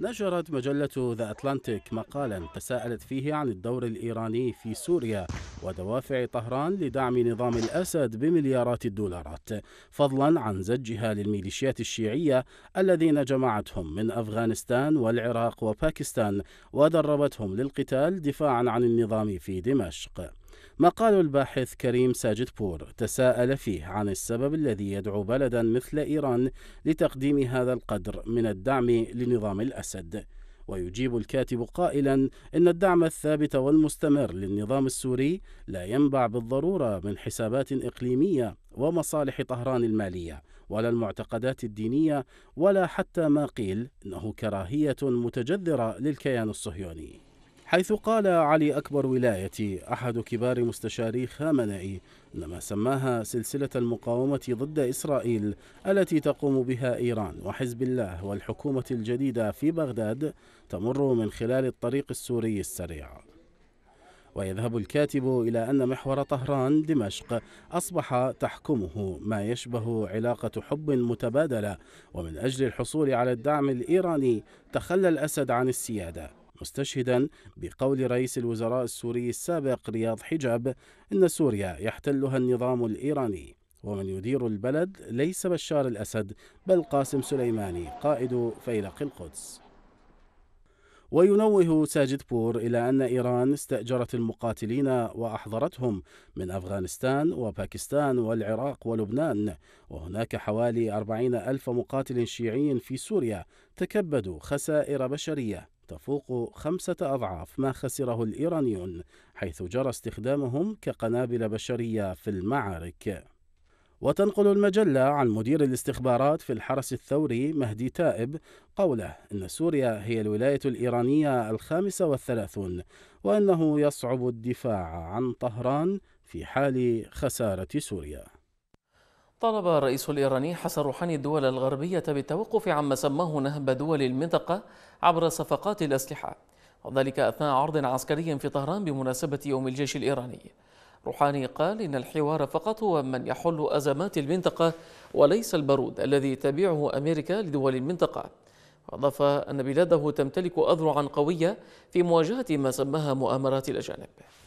نشرت مجلة ذا أتلانتيك مقالا تساءلت فيه عن الدور الإيراني في سوريا ودوافع طهران لدعم نظام الأسد بمليارات الدولارات فضلا عن زجها للميليشيات الشيعية الذين جمعتهم من أفغانستان والعراق وباكستان ودربتهم للقتال دفاعا عن النظام في دمشق مقال الباحث كريم ساجد بور تساءل فيه عن السبب الذي يدعو بلدا مثل إيران لتقديم هذا القدر من الدعم لنظام الأسد ويجيب الكاتب قائلا ان الدعم الثابت والمستمر للنظام السوري لا ينبع بالضروره من حسابات اقليميه ومصالح طهران الماليه ولا المعتقدات الدينيه ولا حتى ما قيل انه كراهيه متجذره للكيان الصهيوني حيث قال علي أكبر ولايتي أحد كبار مستشاري خامنئي إنما سماها سلسلة المقاومة ضد إسرائيل التي تقوم بها إيران وحزب الله والحكومة الجديدة في بغداد تمر من خلال الطريق السوري السريع ويذهب الكاتب إلى أن محور طهران دمشق أصبح تحكمه ما يشبه علاقة حب متبادلة ومن أجل الحصول على الدعم الإيراني تخلى الأسد عن السيادة مستشهدا بقول رئيس الوزراء السوري السابق رياض حجاب ان سوريا يحتلها النظام الايراني ومن يدير البلد ليس بشار الاسد بل قاسم سليماني قائد فيلق القدس وينوه ساجد بور إلى أن إيران استأجرت المقاتلين وأحضرتهم من أفغانستان وباكستان والعراق ولبنان وهناك حوالي أربعين ألف مقاتل شيعي في سوريا تكبدوا خسائر بشرية تفوق خمسة أضعاف ما خسره الإيرانيون حيث جرى استخدامهم كقنابل بشرية في المعارك وتنقل المجلة عن مدير الاستخبارات في الحرس الثوري مهدي تائب قوله إن سوريا هي الولاية الإيرانية الخامسة والثلاثون وأنه يصعب الدفاع عن طهران في حال خسارة سوريا طلب الرئيس الإيراني حسن روحاني الدول الغربية بالتوقف عما سماه نهب دول المنطقة عبر صفقات الأسلحة وذلك أثناء عرض عسكري في طهران بمناسبة يوم الجيش الإيراني روحاني قال إن الحوار فقط هو من يحل أزمات المنطقة وليس البارود الذي تبيعه أمريكا لدول المنطقة وأضاف أن بلاده تمتلك أذرعا قوية في مواجهة ما سماها مؤامرات الأجانب